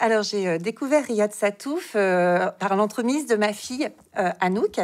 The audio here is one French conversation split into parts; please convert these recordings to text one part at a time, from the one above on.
Alors j'ai euh, découvert Riyad Satouf euh, par l'entremise de ma fille euh, Anouk,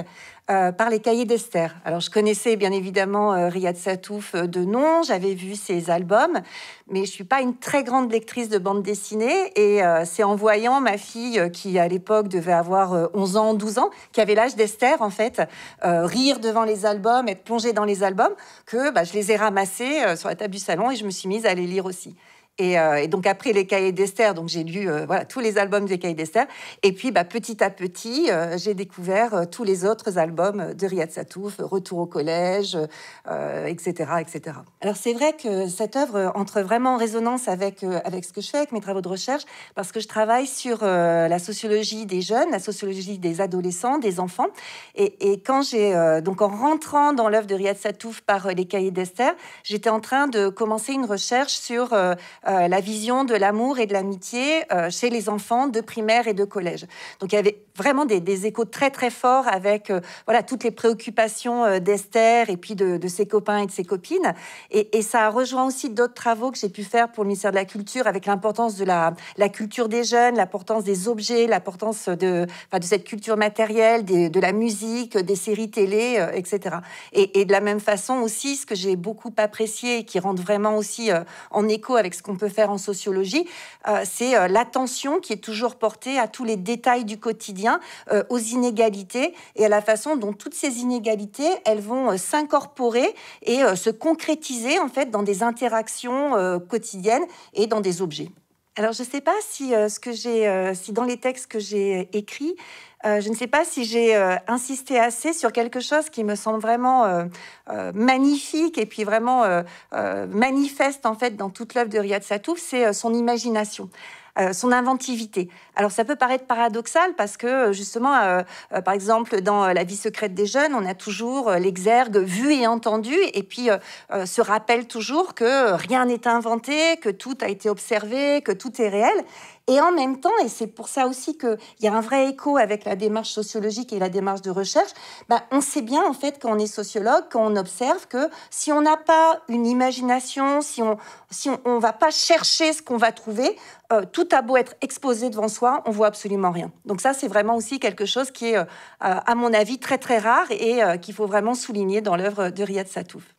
par les cahiers d'Esther. Alors je connaissais bien évidemment Riyad Satouf de nom, j'avais vu ses albums, mais je suis pas une très grande lectrice de bande dessinée et c'est en voyant ma fille qui à l'époque devait avoir 11 ans, 12 ans, qui avait l'âge d'Esther en fait, rire devant les albums, être plongée dans les albums, que bah, je les ai ramassés sur la table du salon et je me suis mise à les lire aussi. Euh, et, donc après les cahiers d'Esther, donc j'ai lu euh, voilà tous les albums des cahiers d'Esther. Et puis bah, petit à petit, euh, j'ai découvert tous les autres albums de Riyad Satouf, Retour au collège, etc., etc. Alors c'est vrai que cette œuvre entre vraiment en résonance avec avec ce que je fais, avec mes travaux de recherche, parce que je travaille sur la sociologie des jeunes, la sociologie des adolescents, des enfants. Et, et quand j'ai donc en rentrant dans l'œuvre de Riyad Satouf par les cahiers d'Esther, j'étais en train de commencer une recherche sur euh, la vision de l'amour et de l'amitié euh, chez les enfants de primaire et de collège. Donc il y avait vraiment des, échos très très forts avec euh, voilà toutes les préoccupations d'Esther et puis de, ses copains et de ses copines. Et, ça a rejoint aussi d'autres travaux que j'ai pu faire pour le ministère de la Culture avec l'importance de la, la, culture des jeunes, l'importance des objets, l'importance de, de cette culture matérielle, de la musique, des séries télé, etc. Et, et, de la même façon aussi, ce que j'ai beaucoup apprécié et qui rentre vraiment aussi en écho avec ce qu'on peut faire en sociologie, euh, c'est euh, l'attention qui est toujours portée à tous les détails du quotidien, euh, aux inégalités et à la façon dont toutes ces inégalités, elles vont s'incorporer et se concrétiser en fait dans des interactions quotidiennes et dans des objets. Alors, je ne sais pas euh, euh, si, dans les textes que j'ai euh, écrits, je ne sais pas si j'ai insisté assez sur quelque chose qui me semble vraiment magnifique et puis vraiment manifeste en fait dans toute l'œuvre de Riyad Sattouf, c'est son imagination. Euh, son inventivité. Alors ça peut paraître paradoxal parce que euh, justement, euh, par exemple, dans La vie secrète des jeunes, on a toujours l'exergue vu et entendu, et puis se rappelle toujours que rien n'est inventé, que tout a été observé, que tout est réel. Et en même temps, et c'est pour ça aussi qu'il y a un vrai écho avec la démarche sociologique et la démarche de recherche, bah, on sait bien en fait quand on est sociologue, quand on observe que si on n'a pas une imagination, si on si on va pas chercher ce qu'on va trouver, euh, tout a beau être exposé devant soi, on voit absolument rien. Donc ça, c'est vraiment aussi quelque chose qui est, euh, à mon avis, très très rare et euh, qu'il faut vraiment souligner dans l'œuvre de Riyad Satouf.